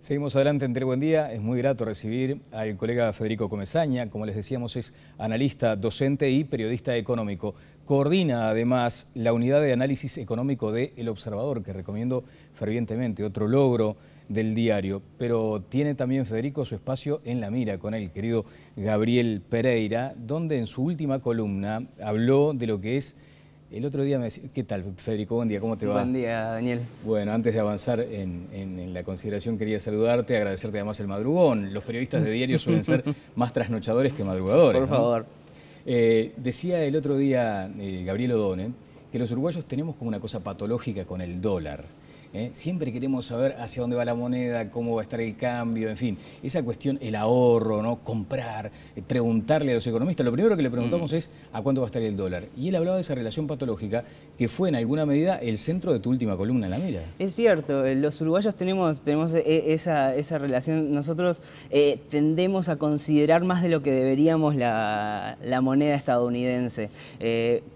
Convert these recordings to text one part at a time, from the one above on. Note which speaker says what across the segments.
Speaker 1: Seguimos adelante entre Buen Día. Es muy grato recibir al colega Federico Comezaña. Como les decíamos, es analista, docente y periodista económico. Coordina además la unidad de análisis económico de El Observador, que recomiendo fervientemente, otro logro del diario. Pero tiene también Federico su espacio en la mira con el querido Gabriel Pereira, donde en su última columna habló de lo que es el otro día me decía, ¿qué tal Federico? Buen día, ¿cómo te va? Buen día, Daniel. Bueno, antes de avanzar en, la consideración quería saludarte, agradecerte además el madrugón. Los periodistas de diario suelen ser más trasnochadores que madrugadores. Por favor. Eh, decía el otro día eh, Gabriel Odone que los uruguayos tenemos como una cosa patológica con el dólar. ¿eh? Siempre queremos saber hacia dónde va la moneda, cómo va a estar el cambio, en fin. Esa cuestión, el ahorro, ¿no? comprar, eh, preguntarle a los economistas. Lo primero que le preguntamos mm. es a cuánto va a estar el dólar. Y él hablaba de esa relación patológica que fue en alguna medida el centro de tu última columna en la mira.
Speaker 2: Es cierto, eh, los uruguayos tenemos, tenemos esa, relación. Nosotros tendemos a considerar más de lo que deberíamos la, moneda estadounidense.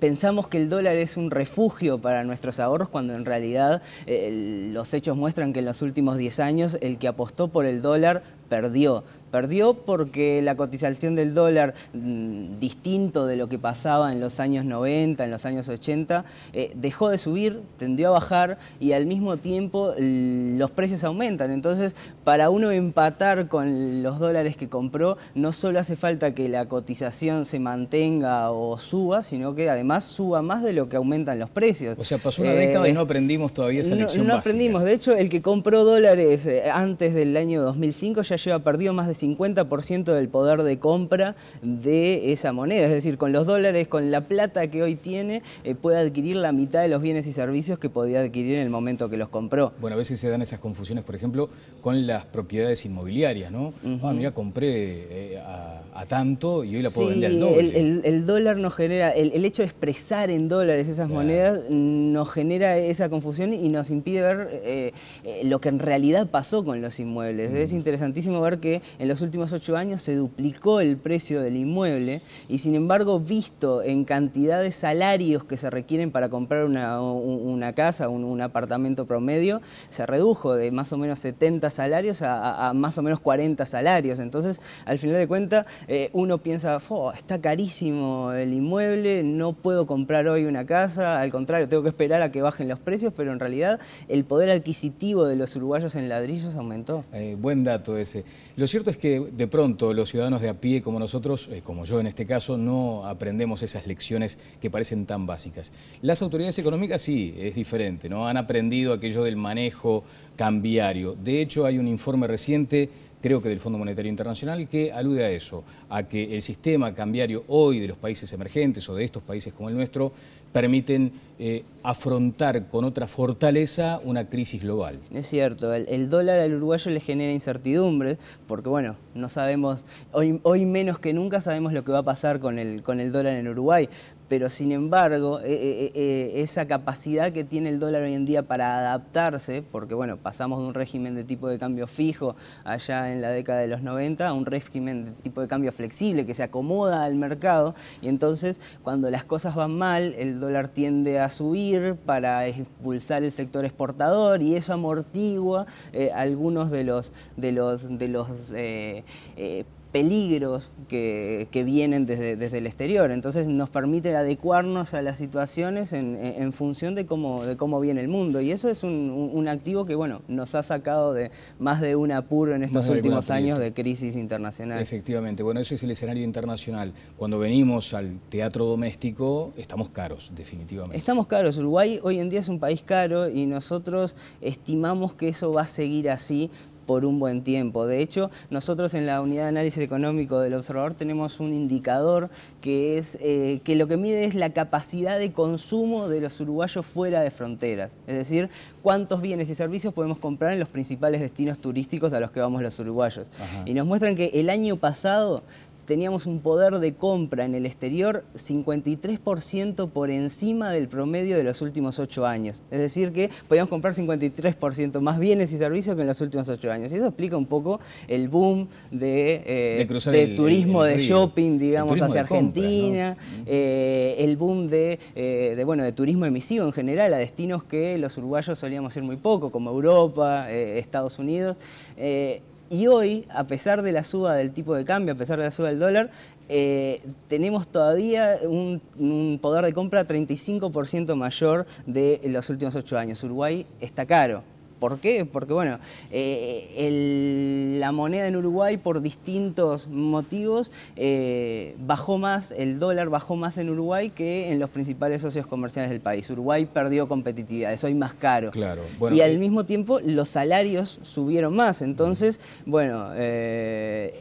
Speaker 2: pensamos que el dólar es un refugio para nuestros ahorros cuando en realidad los hechos muestran que en los últimos 10 años el que apostó por el dólar perdió. Perdió porque la cotización del dólar, mm, distinto de lo que pasaba en los años 90, en los años 80, eh, dejó de subir, tendió a bajar y al mismo tiempo los precios aumentan. Entonces, para uno empatar con los dólares que compró, no solo hace falta que la cotización se mantenga o suba, sino que además suba más de lo que aumentan los precios.
Speaker 1: O sea, pasó una década y eh, no aprendimos todavía esa lección. No, no aprendimos.
Speaker 2: De hecho, el que compró dólares eh, antes del año 2005 ya lleva perdido más de 50% del poder de compra de esa moneda. Es decir, con los dólares, con la plata que hoy tiene, eh, puede adquirir la mitad de los bienes y servicios que podía adquirir en el momento que los compró.
Speaker 1: Bueno, a veces se dan esas confusiones, por ejemplo, con las propiedades inmobiliarias, ¿no? Ah, mira, compré eh, a, tanto y hoy la puedo vender al doble.
Speaker 2: El, el, dólar nos genera, el, hecho de expresar en dólares esas monedas nos genera esa confusión y nos impide ver eh, lo que en realidad pasó con los inmuebles. Es interesantísimo ver que en los últimos ocho años se duplicó el precio del inmueble y sin embargo visto en cantidad de salarios que se requieren para comprar una, casa, un, apartamento promedio, se redujo de más o menos 70 salarios a, más o menos 40 salarios. Entonces, al final de cuentas, eh, uno piensa, está carísimo el inmueble, no puedo comprar hoy una casa, al contrario, tengo que
Speaker 1: esperar a que bajen los precios, pero en realidad el poder adquisitivo de los uruguayos en ladrillos aumentó. Eh, buen dato ese. Lo cierto es que de pronto los ciudadanos de a pie como nosotros, eh, como yo en este caso, no aprendemos esas lecciones que parecen tan básicas. Las autoridades económicas sí, es diferente, ¿no? Han aprendido aquello del manejo cambiario. De hecho, hay un informe reciente creo que del Fondo Monetario Internacional, que alude a eso, a que el sistema cambiario hoy de los países emergentes o de estos países como el nuestro permiten eh, afrontar con otra fortaleza una crisis global.
Speaker 2: Es cierto, el, dólar al uruguayo le genera incertidumbre, porque bueno, no sabemos, hoy, menos que nunca sabemos lo que va a pasar con el, con el dólar en Uruguay pero sin embargo, eh, eh, eh, esa capacidad que tiene el dólar hoy en día para adaptarse, porque bueno, pasamos de un régimen de tipo de cambio fijo allá en la década de los 90 a un régimen de tipo de cambio flexible que se acomoda al mercado y entonces cuando las cosas van mal, el dólar tiende a subir para expulsar el sector exportador y eso amortigua algunos de los, de los, de los peligros que, vienen desde, el exterior. Entonces nos permite adecuarnos a las situaciones en, función de cómo, viene el mundo. Y eso es un, activo que bueno, nos ha sacado de más de un apuro en estos últimos años
Speaker 1: de crisis internacional. Efectivamente. Bueno, eso es el escenario internacional. Cuando venimos al teatro doméstico, estamos caros, definitivamente.
Speaker 2: Estamos caros. Uruguay hoy en día es un país caro y nosotros estimamos que eso va a seguir así por un buen tiempo. De hecho, nosotros en la unidad de análisis económico del observador tenemos un indicador que es eh, que lo que mide es la capacidad de consumo de los uruguayos fuera de fronteras. Es decir, cuántos bienes y servicios podemos comprar en los principales destinos turísticos a los que vamos los uruguayos. Y nos muestran que el año pasado teníamos un poder de compra en el exterior 53% por encima del promedio de los últimos ocho años. Es decir, que podíamos comprar 53% más bienes y servicios que en los últimos ocho años. Y eso explica un poco el boom de, eh, de, turismo de shopping, digamos, hacia Argentina, eh, el boom eh, de, bueno, de turismo emisivo en general, a destinos que los uruguayos solíamos ir muy poco, como Europa, Estados Unidos. Y hoy, a pesar de la suba del tipo de cambio, a pesar de la suba del dólar, eh, tenemos todavía un, un, poder de compra 35% mayor de los últimos ocho años. Uruguay está caro. ¿Por qué? Porque, bueno, eh, la moneda en Uruguay por distintos motivos eh, bajó más, el dólar bajó más en Uruguay que en los principales socios comerciales del país. Uruguay perdió competitividad, es hoy más caro. Claro. y al eh, mismo tiempo los salarios subieron más. Entonces, bueno,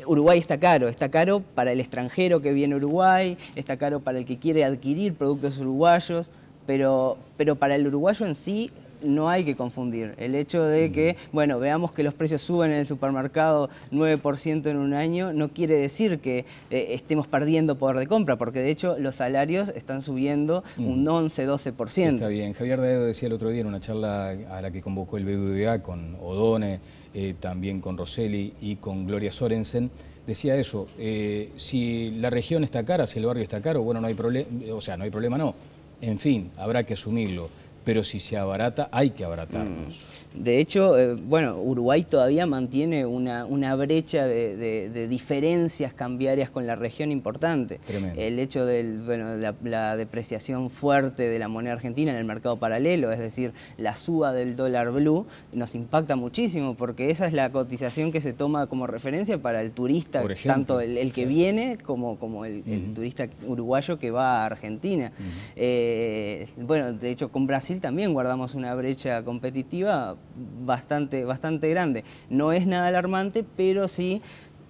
Speaker 2: Uruguay está caro, está caro para el extranjero que viene a Uruguay, está caro para el que quiere adquirir productos uruguayos. Pero, pero, para el uruguayo en sí no hay que confundir. El hecho de que, bueno, veamos que los precios suben en el supermercado 9% en un año, no quiere decir que eh, estemos perdiendo poder de compra, porque de hecho los salarios están subiendo un 11, 12%. Está bien. Javier
Speaker 1: Daedo decía el otro día en una charla a la que convocó el BBVA con Odone, eh, también con Rosselli y con Gloria Sorensen, decía eso, eh, si la región está cara, si el barrio está caro, bueno, no hay problema, o sea, no hay problema, no. En fin, habrá que asumirlo pero si se abarata hay que abaratarnos.
Speaker 2: Mm. De hecho, eh, bueno, Uruguay todavía mantiene una, una brecha de, diferencias cambiarias con la región importante. Tremendo. El hecho de la, depreciación fuerte de la moneda argentina en el mercado paralelo, es decir, la suba del dólar blue, nos impacta muchísimo porque esa es la cotización que se toma como referencia para el turista, tanto el, que viene como, como el, turista uruguayo que va a Argentina. Eh, bueno, de hecho, con Brasil también guardamos una brecha competitiva bastante, bastante grande. No es nada alarmante, pero sí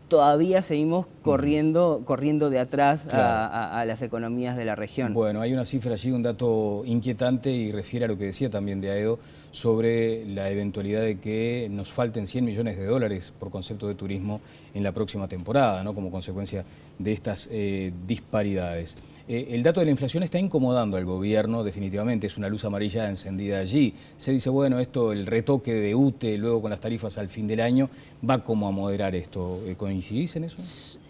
Speaker 2: todavía seguimos corriendo, corriendo de atrás a,
Speaker 1: las economías de la región. Bueno, hay una cifra allí, un dato inquietante y refiere a lo que decía también de AEDO sobre la eventualidad de que nos falten 100 millones de dólares por concepto de turismo en la próxima temporada, ¿no? como consecuencia de estas eh, disparidades. Eh, el dato de la inflación está incomodando al gobierno, definitivamente, es una luz amarilla encendida allí. Se dice, bueno, esto, el retoque de UTE luego con las tarifas al fin del año, va como a moderar esto. Eh, ¿Coincidís en eso?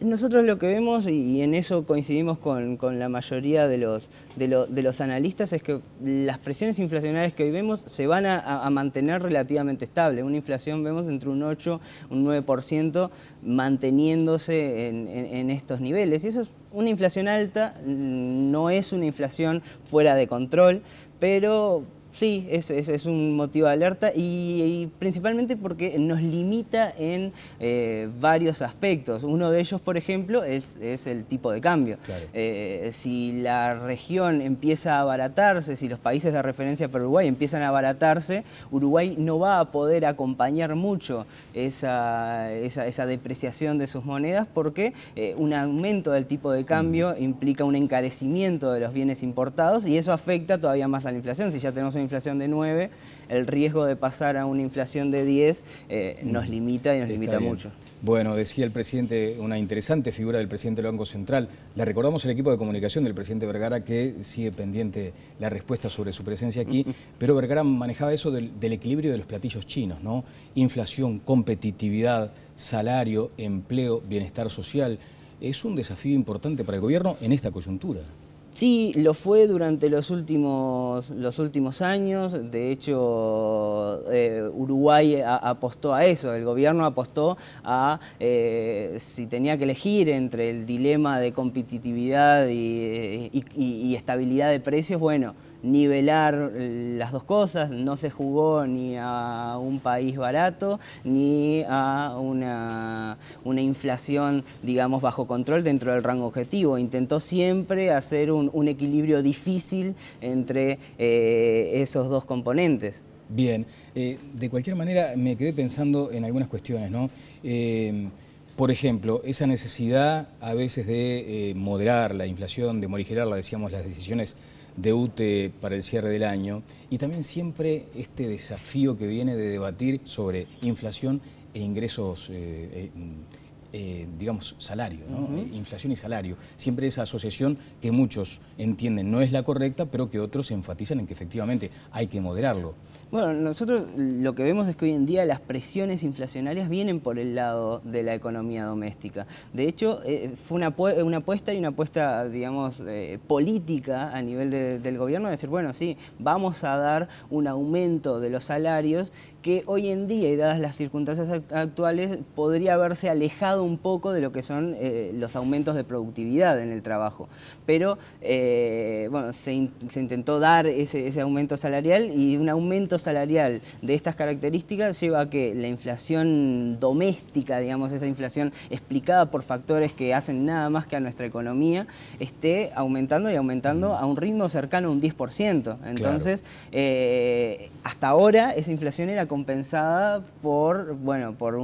Speaker 2: Nosotros lo que vemos, y en eso coincidimos con, la mayoría de los, de, los analistas, es que las presiones inflacionarias que hoy vemos se van a, mantener relativamente estables. Una inflación vemos entre un 8, un 9%, manteniéndose en, en estos niveles. Y eso es una inflación alta no es una inflación fuera de control, pero Sí, es, es, un motivo de alerta y, principalmente porque nos limita en eh, varios aspectos. Uno de ellos, por ejemplo, es, el tipo de cambio. Eh, si la región empieza a abaratarse, si los países de referencia para Uruguay empiezan a abaratarse, Uruguay no va a poder acompañar mucho esa, depreciación de sus monedas porque eh, un aumento del tipo de cambio mm. implica un encarecimiento de los bienes importados y eso afecta todavía más a la inflación. Si ya tenemos inflación de 9, el riesgo de pasar a una inflación de 10 eh, nos mm. limita y nos limita mucho.
Speaker 1: Bueno, decía el presidente, una interesante figura del presidente del Banco Central. Le recordamos el equipo de comunicación del presidente Vergara que sigue pendiente la respuesta sobre su presencia aquí, pero Vergara manejaba eso del, del equilibrio de los platillos chinos, ¿no? Inflación, competitividad, salario, empleo, bienestar social. Es un desafío importante para el gobierno en esta coyuntura.
Speaker 2: Sí, lo fue durante los últimos, los últimos años. De hecho, eh, Uruguay apostó a eso. El gobierno apostó a eh, si tenía que elegir entre el dilema de competitividad y estabilidad de precios, bueno, nivelar eh, las dos cosas, no se jugó ni a un país barato ni a una, inflación, digamos, bajo control dentro del rango objetivo. Intentó siempre hacer un, equilibrio difícil entre eh, esos
Speaker 1: dos componentes. Bien, eh, de cualquier manera me quedé pensando en algunas cuestiones, ¿no? por ejemplo, esa necesidad a veces de moderar la inflación, de morigerarla, decíamos, las decisiones de UTE para el cierre del año y también siempre este desafío que viene de debatir sobre inflación e ingresos eh, eh, eh, digamos, salario, ¿no? Eh, inflación y salario. Siempre esa asociación que muchos entienden no es la correcta, pero que otros enfatizan en que efectivamente hay que moderarlo.
Speaker 2: Bueno, nosotros lo que vemos es que hoy en día las presiones inflacionarias vienen por el lado de la economía doméstica. De hecho, eh, fue una, una, apuesta y una apuesta, digamos, política a nivel del gobierno, de decir, bueno, sí, vamos a dar un aumento de los salarios que hoy en día, y dadas las circunstancias actuales, podría haberse alejado un poco de lo que son eh, los aumentos de productividad en el trabajo. Pero, eh, bueno, se, intentó dar ese, aumento salarial y un aumento salarial de estas características lleva a que la inflación doméstica, digamos, esa inflación explicada por factores que hacen nada más que a nuestra economía, esté aumentando y aumentando a un ritmo cercano a un 10%. Entonces, eh, hasta ahora esa inflación era compensada por, bueno, por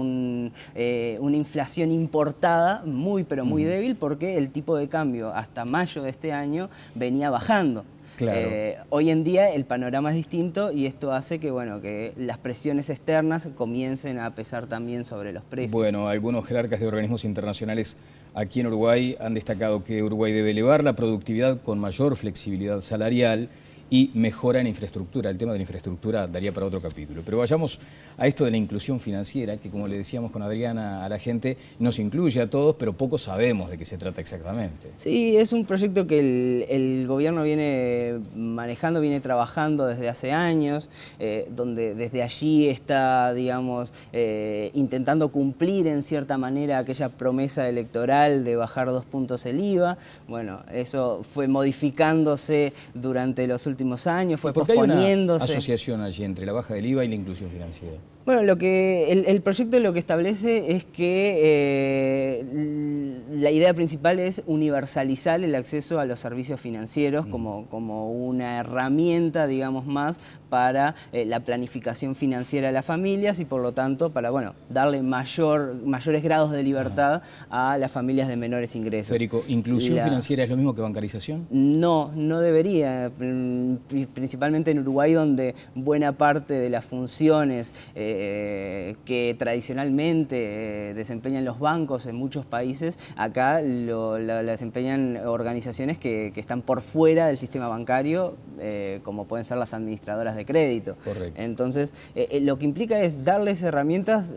Speaker 2: eh, una inflación importada muy, pero muy débil, porque el tipo de cambio hasta mayo de este año venía bajando. Eh, hoy en día el panorama es distinto y esto hace que, bueno, que las presiones externas comiencen a pesar también sobre
Speaker 1: los precios. Bueno, algunos jerarcas de organismos internacionales aquí en Uruguay han destacado que Uruguay debe elevar la productividad con mayor flexibilidad salarial y mejora en infraestructura. El tema de la infraestructura daría para otro capítulo. Pero vayamos a esto de la inclusión financiera, que como le decíamos con Adriana a la gente, nos incluye a todos, pero pocos sabemos de qué se trata exactamente. Sí,
Speaker 2: es un proyecto que el, gobierno viene manejando, viene trabajando desde hace años, eh, donde desde allí está, digamos, eh, intentando cumplir en cierta manera aquella promesa electoral de bajar dos puntos el IVA. Bueno, eso fue modificándose durante los últimos años, fue Qué
Speaker 1: asociación allí entre la baja del IVA y la inclusión financiera?
Speaker 2: Bueno, lo que el, proyecto lo que establece es que eh, la idea principal es universalizar el acceso a los servicios financieros mm. como, como una herramienta, digamos más, para eh, la planificación financiera de las familias y por lo tanto para bueno darle mayor, mayores grados de libertad ah. a las familias de menores ingresos. Federico,
Speaker 1: ¿inclusión financiera es lo mismo que bancarización?
Speaker 2: No, no debería. Mm, principalmente en Uruguay, donde buena parte de las funciones eh, que tradicionalmente eh, desempeñan los bancos en muchos países, acá lo, desempeñan organizaciones que, están por fuera del sistema bancario, eh, como pueden ser las administradoras de crédito. Entonces, lo que implica es darles herramientas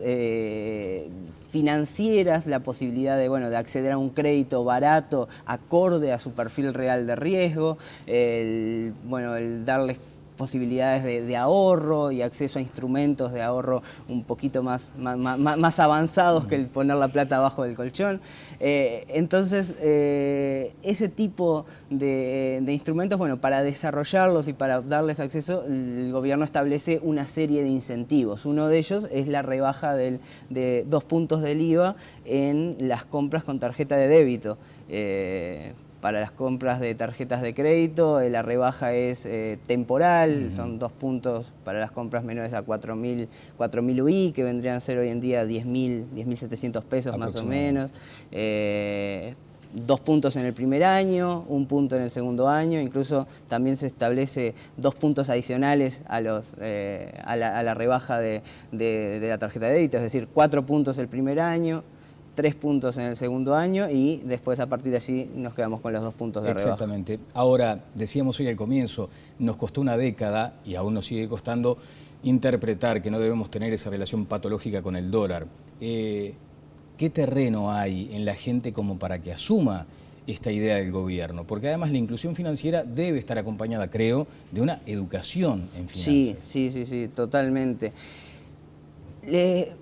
Speaker 2: financieras, la posibilidad de, bueno, de acceder a un crédito barato, acorde a su perfil real de riesgo, el, bueno, el darles posibilidades de, ahorro y acceso a instrumentos de ahorro un poquito más, más, avanzados que el poner la plata abajo del colchón. Eh, entonces, eh, ese tipo de, instrumentos, bueno, para desarrollarlos y para darles acceso, el gobierno establece una serie de incentivos. Uno de ellos es la rebaja de dos puntos del IVA en las compras con tarjeta de débito. Eh, para las compras de tarjetas de crédito, eh, la rebaja es eh, temporal, son dos puntos para las compras menores a 4.000 UI, que vendrían a ser hoy en día 10.700 pesos más o menos. Eh, dos puntos en el primer año, un punto en el segundo año, incluso también se establece dos puntos adicionales a, los, a, la, rebaja de, la tarjeta de débito, es decir, cuatro puntos el primer año, tres puntos en el segundo año y después a partir de allí nos quedamos con
Speaker 1: los dos puntos de Exactamente. Ahora, decíamos hoy al comienzo, nos costó una década y aún nos sigue costando interpretar que no debemos tener esa relación patológica con el dólar. Eh, ¿Qué terreno hay en la gente como para que asuma esta idea del gobierno, porque además la inclusión financiera debe estar acompañada, creo, de una educación en finanzas. Sí, sí, sí, sí, totalmente. Le,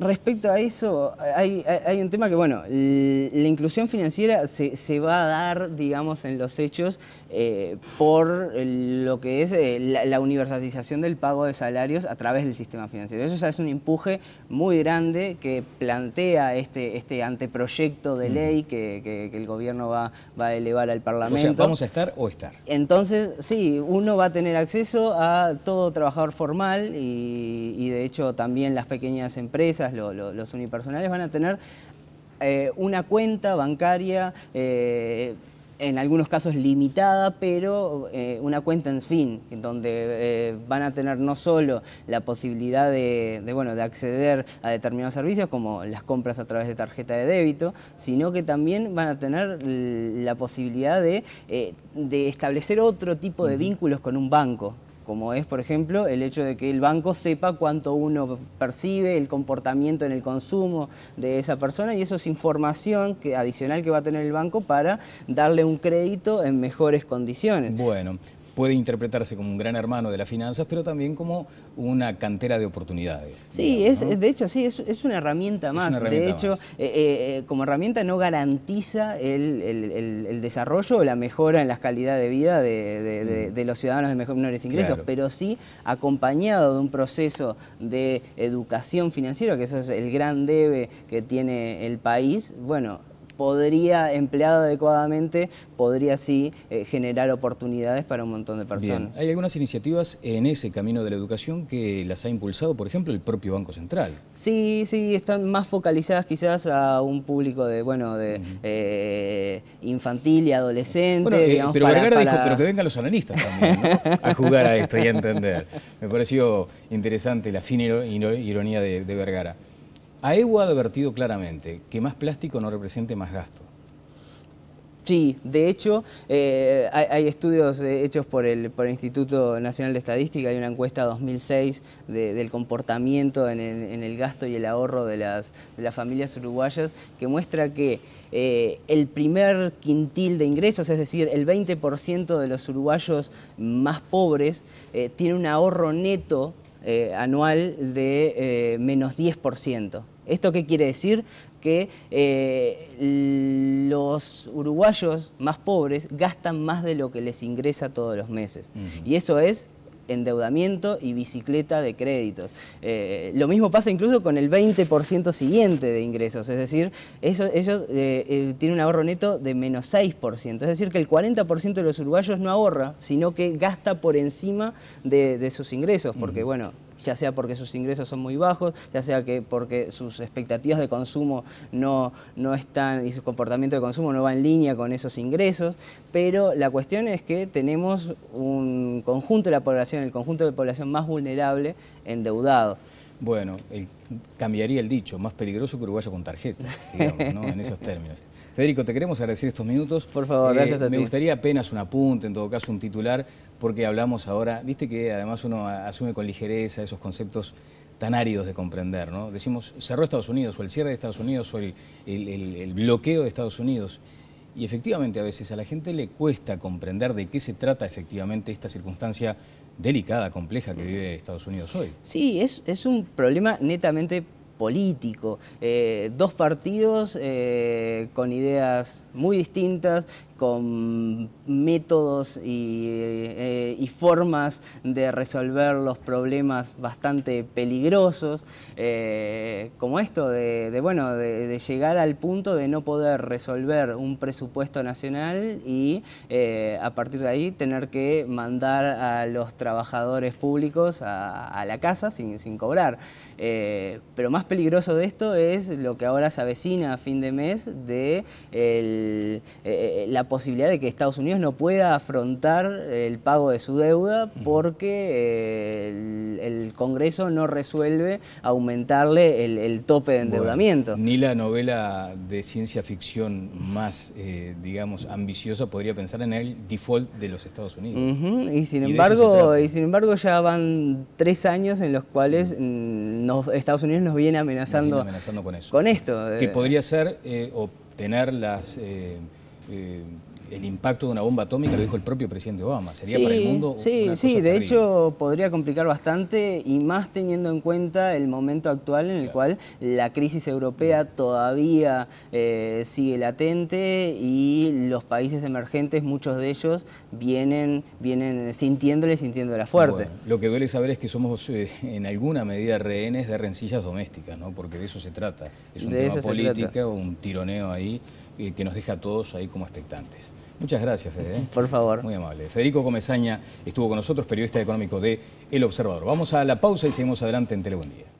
Speaker 1: Respecto
Speaker 2: a eso, hay, un tema que, bueno, la inclusión financiera se, va a dar, digamos, en los hechos eh, por lo que es eh, la, universalización del pago de salarios a través del sistema financiero. Eso ya es un empuje muy grande que plantea este, este anteproyecto de ley que, el gobierno va, a elevar al Parlamento. O sea, ¿vamos
Speaker 1: a estar o estar?
Speaker 2: Entonces, sí, uno va a tener acceso a todo trabajador formal y de hecho, también las pequeñas empresas los unipersonales, van a tener eh, una cuenta bancaria. Eh, en algunos casos limitada, pero eh, una cuenta en fin, donde van a tener no solo la posibilidad de, bueno, de acceder a determinados servicios, como las compras a través de tarjeta de débito, sino que también van a tener la posibilidad de, establecer otro tipo de vínculos con un banco como es, por ejemplo, el hecho de que el banco sepa cuánto uno percibe, el comportamiento en el consumo de esa persona, y eso es información que, adicional que va a tener el banco para
Speaker 1: darle un crédito en mejores condiciones. Bueno, puede interpretarse como un gran hermano de las finanzas, pero también como una cantera de oportunidades.
Speaker 2: Sí, es, de hecho, sí, es, una herramienta más. de hecho, eh, eh, eh, como herramienta no garantiza
Speaker 1: el,
Speaker 2: desarrollo o la mejora en la calidad de vida de, los ciudadanos de menores ingresos, pero sí acompañado de un proceso de educación financiera, que eso es el gran debe que tiene el país, bueno, podría, empleado adecuadamente, podría así eh, generar oportunidades para un montón de personas.
Speaker 1: Hay algunas iniciativas en ese camino de la educación que las ha impulsado, por ejemplo, el propio Banco Central. Sí, sí,
Speaker 2: están más focalizadas quizás a un público de, bueno, de eh, infantil y adolescente. Eh, pero Vergara dijo, pero que vengan los
Speaker 1: analistas también, ¿no? a jugar a esto y a entender. Me pareció interesante la fina ironía de Vergara. ¿Ha ha advertido claramente que más plástico no represente más gasto. Sí,
Speaker 2: de hecho, eh, hay, estudios hechos por el, Instituto Nacional de Estadística, hay una encuesta 2006 del comportamiento en el, gasto y el ahorro de las, familias uruguayas que muestra que eh, el primer quintil de ingresos, es decir, el 20% de los uruguayos más pobres, eh, tiene un ahorro neto eh, anual de eh, menos 10%. ¿Esto qué quiere decir? que eh, los uruguayos más pobres gastan más de lo que les ingresa todos los meses. Y eso es endeudamiento y bicicleta de créditos. Eh, lo mismo pasa incluso con el 20% siguiente de ingresos, es decir, ellos eh, eh, tienen un ahorro neto de menos 6%, es decir, que el 40% de los uruguayos no ahorra, sino que gasta por encima de, sus ingresos, porque bueno, ya sea porque sus ingresos son muy bajos, ya sea que porque sus expectativas de consumo no, no están y su comportamiento de consumo no va en línea con esos ingresos, pero la cuestión es que tenemos un conjunto de la población, el conjunto
Speaker 1: de población más vulnerable endeudado. Bueno, cambiaría el dicho, más peligroso que uruguayo con tarjeta, digamos, ¿no? en esos términos. Federico, te queremos agradecer estos minutos. Por favor, eh, gracias a me Me gustaría apenas un apunte, en todo caso un titular, porque hablamos ahora, viste que además uno asume con ligereza esos conceptos tan áridos de comprender, ¿no? Decimos, cerró Estados Unidos, o el cierre de Estados Unidos, o el, bloqueo de Estados Unidos. Y efectivamente a veces a la gente le cuesta comprender de qué se trata efectivamente esta circunstancia delicada, compleja que vive Estados Unidos hoy. Sí, es, es un problema netamente político.
Speaker 2: Eh, dos partidos eh, con ideas muy distintas, con métodos eh, y, formas de resolver los problemas bastante peligrosos, eh, como esto de, bueno, de, llegar al punto de no poder resolver un presupuesto nacional y eh, a partir de ahí tener que mandar a los trabajadores públicos a, la casa sin, cobrar. pero más peligroso de esto es lo que ahora se avecina a fin de mes de la posibilidad de que Estados Unidos no pueda afrontar el pago de su deuda porque eh, el, Congreso no resuelve aumentarle el, tope de endeudamiento.
Speaker 1: ni la novela de ciencia ficción más, eh, digamos, ambiciosa podría pensar en el default de los Estados Unidos. Y sin embargo,
Speaker 2: y sin embargo ya van tres años en los cuales mm, Estados Unidos nos viene amenazando, amenazando
Speaker 1: con, eso. con esto. Que eh. podría ser obtener las eh, el impacto de una bomba atómica, lo dijo el propio presidente Obama, sería para el mundo. Sí, sí, de
Speaker 2: hecho podría complicar bastante y más teniendo en cuenta el momento actual en el cual la crisis europea todavía eh, sigue latente y los países emergentes, muchos de ellos, vienen, vienen sintiéndole, sintiéndola fuerte.
Speaker 1: lo que duele saber es que somos eh, en alguna medida rehenes de rencillas domésticas, ¿no? porque de eso se trata. Es un de tema político, un tironeo ahí que nos deja a todos ahí como expectantes. Muchas gracias, Fede. ¿eh? Por favor. Muy amable. Federico Comezaña estuvo con nosotros, periodista económico de El Observador. Vamos a la pausa y seguimos adelante en Telebundía.